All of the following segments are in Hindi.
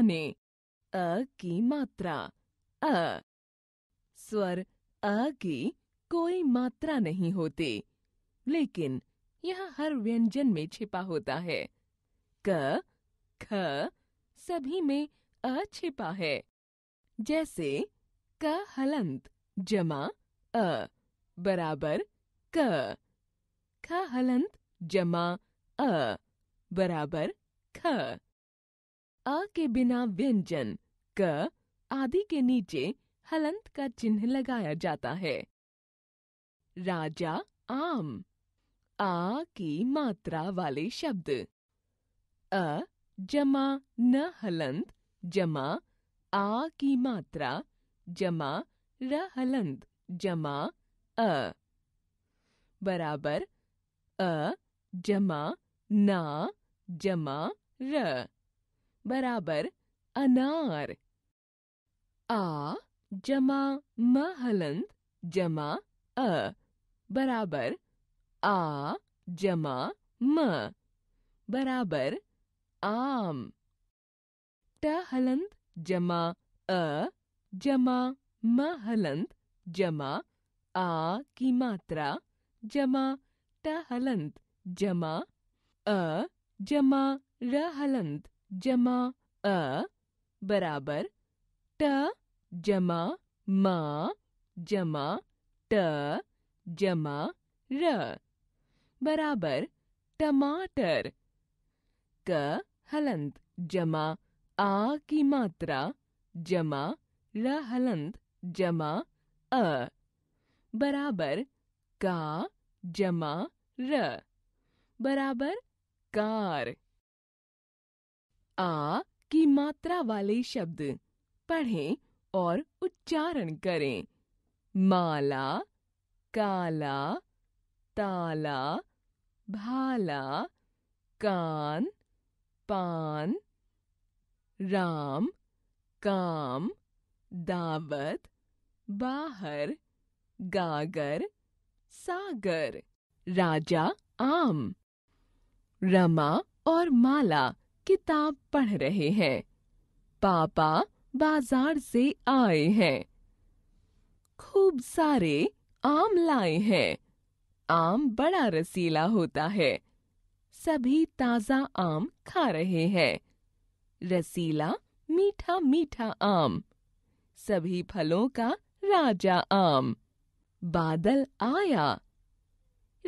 ने अ की मात्रा अ स्वर अ की कोई मात्रा नहीं होती लेकिन यह हर व्यंजन में छिपा होता है क ख सभी में अ छिपा है जैसे क हलंत जमा अ बराबर क ख हलंत जमा अ बराबर ख अ के बिना व्यंजन क आदि के नीचे हलंत का चिन्ह लगाया जाता है राजा आम आ की मात्रा वाले शब्द अ जमा न हलंत जमा आ की मात्रा जमा र हलंत जमा अ बराबर अ जमा ना जमा र बराबर अनार आ जमा म हलंत जमा अ बराबर आ जमा म बराबर आम ट हलंत जमा अ जमा म हलंत जमा आ की मात्रा जमा ट हलंत जमा अ जमा र हलंत जमा अ बराबर ट जमा म जमा ट जमा र बराबर टमाटर क हलंत जमा आ की मात्रा जमा र हलंत जमा अ बराबर का जमा र बराबर कार आ की मात्रा वाले शब्द पढ़ें और उच्चारण करें माला काला ताला भाला कान पान राम काम दावत बाहर गागर सागर राजा आम रमा और माला किताब पढ़ रहे हैं पापा बाजार से आए हैं खूब सारे आम लाए हैं आम बड़ा रसीला होता है सभी ताजा आम खा रहे हैं रसीला मीठा मीठा आम सभी फलों का राजा आम बादल आया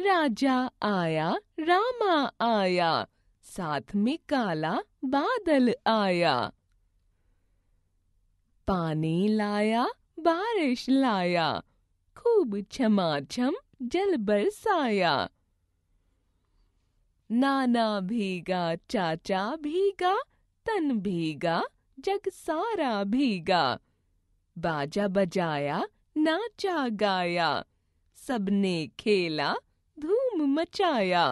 राजा आया रामा आया साथ में काला बादल आया पानी लाया बारिश लाया खूब छमाछम जल बरसाया नाना भीगा चाचा भीगा तन भीगा जग सारा भीगा बाजा बजाया नाचा गाया सबने खेला धूम मचाया